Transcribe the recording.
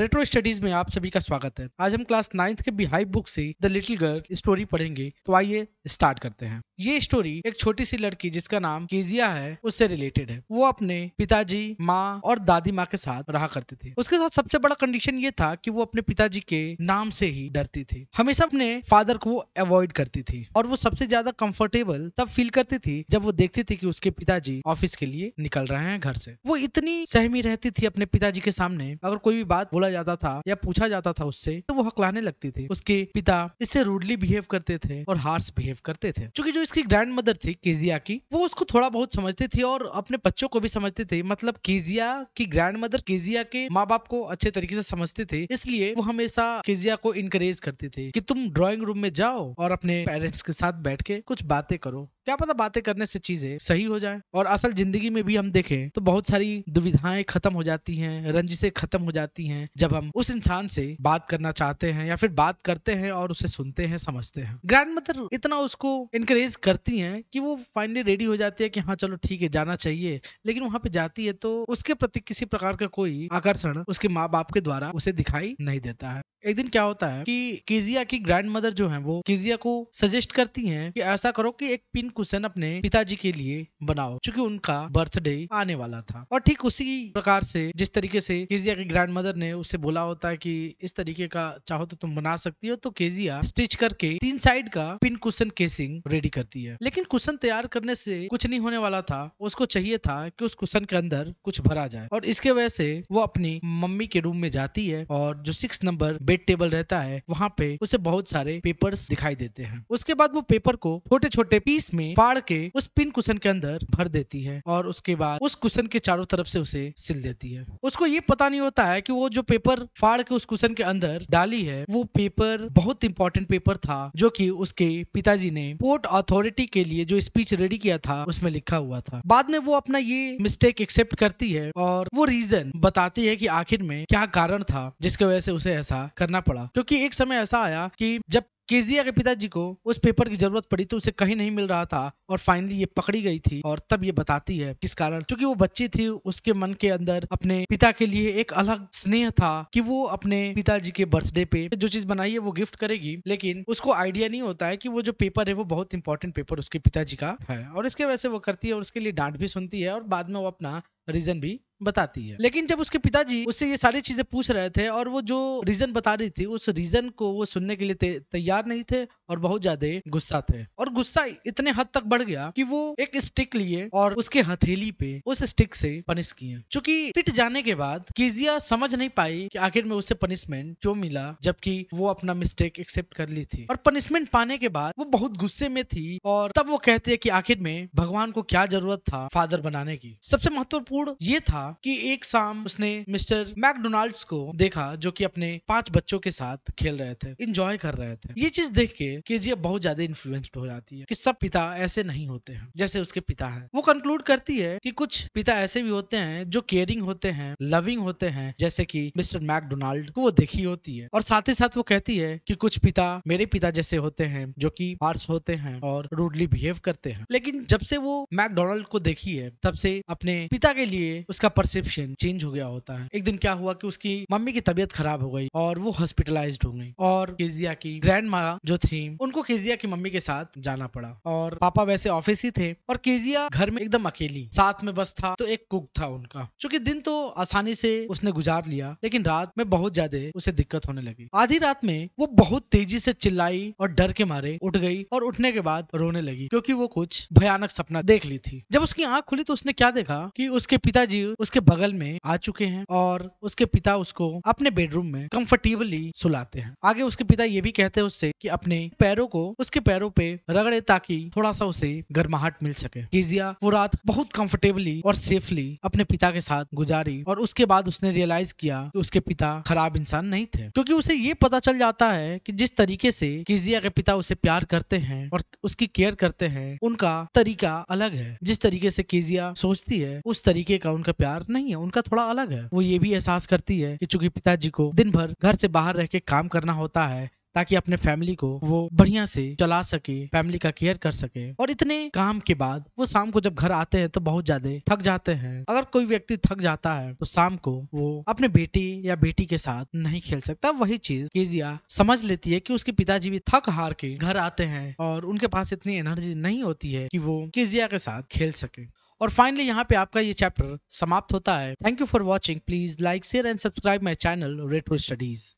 retro studies में आप सभी का स्वागत है आज हम क्लास नाइन्थ के बिहाइव बुक से द लिटिल गर्ल स्टोरी पढ़ेंगे तो आइए स्टार्ट करते हैं ये स्टोरी एक छोटी सी लड़की जिसका नाम केजिया है उससे रिलेटेड है वो अपने पिताजी माँ और दादी माँ के साथ रहा करती थी उसके साथ सबसे बड़ा कंडीशन ये था कि वो अपने पिताजी के नाम से ही डरती थी हमेशा अपने फादर को अवॉइड करती थी और वो सबसे ज्यादा कंफर्टेबल तब फील करती थी जब वो देखती थी कि उसके पिताजी ऑफिस के लिए निकल रहे हैं घर से वो इतनी सहमी रहती थी अपने पिताजी के सामने अगर कोई भी बात बोला बोला जाता था या पूछा जाता था उससे तो वो हकलाने लगती थी उसके पिता इससे रूडली बिहेव करते थे और हार्स बिहेव करते थे क्योंकि जो इसकी ग्रैंड मदर थी केजिया की वो उसको थोड़ा बहुत समझती थी और अपने बच्चों को भी समझते थे मतलब केजिया की ग्रैंड मदर केजिया के माँ बाप को अच्छे तरीके से समझते थे इसलिए वो हमेशा केजिया को इनकरेज करती थी कि तुम ड्रॉइंग रूम में जाओ और अपने पेरेंट्स के साथ बैठ के कुछ बातें करो क्या पता बातें करने से चीजें सही हो जाए और असल जिंदगी में भी हम देखें तो बहुत सारी दुविधाएं खत्म हो जाती हैं रंजिशें खत्म हो जाती हैं जब हम उस इंसान से बात करना चाहते हैं या फिर बात करते हैं और उसे सुनते हैं समझते हैं ग्रैंड मदर इतना उसको इंकरेज करती है कि वो फाइनली रेडी हो जाती है कि हाँ चलो ठीक है जाना चाहिए लेकिन वहां पे जाती है तो उसके प्रति किसी प्रकार का कोई आकर्षण उसके माँ बाप के द्वारा उसे दिखाई नहीं देता है एक दिन क्या होता है कि केजिया की ग्रैंड मदर जो है वो केजिया को सजेस्ट करती है कि ऐसा करो कि एक पिन कुशन अपने पिताजी के लिए बनाओ क्योंकि उनका बर्थडे आने वाला था और ठीक उसी प्रकार से जिस तरीके से केजिया की ग्रैंड मदर ने उसे बोला होता है कि इस तरीके का चाहो तो तुम बना सकती हो तो केजिया स्टिच करके तीन साइड का पिन कुशन केसिंग रेडी करती है लेकिन कुशन तैयार करने से कुछ नहीं होने वाला था उसको चाहिए था कि उस कुशन के अंदर कुछ भरा जाए और इसके वजह से वो अपनी मम्मी के रूम में जाती है और जो सिक्स नंबर बेड वेट टेबल रहता है वहाँ पे उसे बहुत सारे पेपर दिखाई देते हैं उसके बाद वो पेपर को छोटे छोटे पीस में फाड़ के उस पिन कुशन के अंदर भर देती है और उसके बाद उस कुशन के चारों तरफ से उसे सिल देती है उसको ये पता नहीं होता है कि वो जो पेपर फाड़ के उस कुशन के अंदर डाली है वो पेपर बहुत इंपॉर्टेंट पेपर था जो कि उसके पिताजी ने पोर्ट अथॉरिटी के लिए जो स्पीच रेडी किया था उसमें लिखा हुआ था बाद में वो अपना ये मिस्टेक एक्सेप्ट करती है और वो रीजन बताती है कि आखिर में क्या कारण था जिसके वजह से उसे ऐसा कर करना पड़ा क्योंकि एक समय ऐसा आया कि जब केजिया के पिताजी को उस पेपर की जरूरत पड़ी तो उसे कहीं नहीं मिल रहा था और फाइनली ये पकड़ी गई थी और तब ये बताती है किस कारण क्योंकि वो बच्ची थी उसके मन के अंदर अपने पिता के लिए एक अलग स्नेह था कि वो अपने पिताजी के बर्थडे पे जो चीज बनाई है वो गिफ्ट करेगी लेकिन उसको आइडिया नहीं होता है कि वो जो पेपर है वो बहुत इंपॉर्टेंट पेपर उसके पिताजी का है और इसके वजह से वो करती है और उसके लिए डांट भी सुनती है और बाद में वो अपना रीजन भी बताती है लेकिन जब उसके पिताजी उससे ये सारी चीजें पूछ रहे थे और वो जो रीजन बता रही थी उस रीजन को वो सुनने के लिए तैयार नहीं थे और बहुत ज्यादा गुस्सा थे और गुस्सा इतने हद तक बढ़ गया कि वो एक स्टिक लिए और उसके हथेली पे उस स्टिक से पनिश किए क्योंकि पिट जाने के बाद कीजिया समझ नहीं पाई कि आखिर में उसे पनिशमेंट क्यों मिला जबकि वो अपना मिस्टेक एक्सेप्ट कर ली थी और पनिशमेंट पाने के बाद वो बहुत गुस्से में थी और तब वो कहते है की आखिर में भगवान को क्या जरूरत था फादर बनाने की सबसे महत्वपूर्ण महत्वपूर्ण ये था कि एक शाम उसने मिस्टर मैकडोनाल्ड्स को देखा जो कि अपने पांच बच्चों के साथ खेल रहे थे इंजॉय कर रहे थे ये चीज देख के केजीएफ बहुत ज्यादा इन्फ्लुएंस्ड हो जाती है कि सब पिता ऐसे नहीं होते हैं जैसे उसके पिता है वो कंक्लूड करती है कि कुछ पिता ऐसे भी होते हैं जो केयरिंग होते हैं लविंग होते हैं जैसे कि मिस्टर मैकडोनाल्ड को वो देखी होती है और साथ ही साथ वो कहती है कि कुछ पिता मेरे पिता जैसे होते हैं जो कि पार्स होते हैं और रूडली बिहेव करते हैं लेकिन जब से वो मैकडोनाल्ड को देखी है तब से अपने पिता के लिए उसका परसेप्शन चेंज हो गया होता है एक दिन क्या हुआ कि उसकी मम्मी की तबीयत खराब हो गई और वो हॉस्पिटलाइज हो गई और केजिया की ग्रैंड माँ जो थी उनको केजिया की मम्मी के साथ जाना पड़ा और पापा वैसे ऑफिस ही थे और केजिया घर में एकदम अकेली साथ में बस था तो एक कुक था उनका चूंकि दिन तो आसानी से उसने गुजार लिया लेकिन रात में बहुत ज्यादा उसे दिक्कत होने लगी आधी रात में वो बहुत तेजी से चिल्लाई और डर के मारे उठ गई और उठने के बाद रोने लगी क्योंकि वो कुछ भयानक सपना देख ली थी जब उसकी आंख खुली तो उसने क्या देखा कि उसके उसके पिताजी उसके बगल में आ चुके हैं और उसके पिता उसको अपने बेडरूम में कंफर्टेबली सुलाते हैं आगे उसके पिता ये भी कहते हैं उससे कि अपने पैरों को उसके पैरों पे रगड़े ताकि थोड़ा सा उसे गर्माहट मिल सके केजिया वो रात बहुत कंफर्टेबली और सेफली अपने पिता के साथ गुजारी और उसके बाद उसने रियलाइज किया कि उसके पिता खराब इंसान नहीं थे क्योंकि उसे ये पता चल जाता है कि जिस तरीके से केजिया के पिता उसे प्यार करते हैं और उसकी केयर करते हैं उनका तरीका अलग है जिस तरीके से केजिया सोचती है उस तरीके तरीके का उनका प्यार नहीं है उनका थोड़ा अलग है वो ये भी एहसास करती है कि चूंकि पिताजी को दिन भर घर से बाहर रह के काम करना होता है ताकि अपने फैमिली को वो बढ़िया से चला सके फैमिली का केयर कर सके और इतने काम के बाद वो शाम को जब घर आते हैं तो बहुत ज्यादा थक जाते हैं अगर कोई व्यक्ति थक जाता है तो शाम को वो अपने बेटे या बेटी के साथ नहीं खेल सकता वही चीज केजिया समझ लेती है कि उसके पिताजी भी थक हार के घर आते हैं और उनके पास इतनी एनर्जी नहीं होती है कि वो केजिया के साथ खेल सके और फाइनली यहाँ पे आपका ये चैप्टर समाप्त होता है thank you for watching please like share and subscribe my channel Retro studies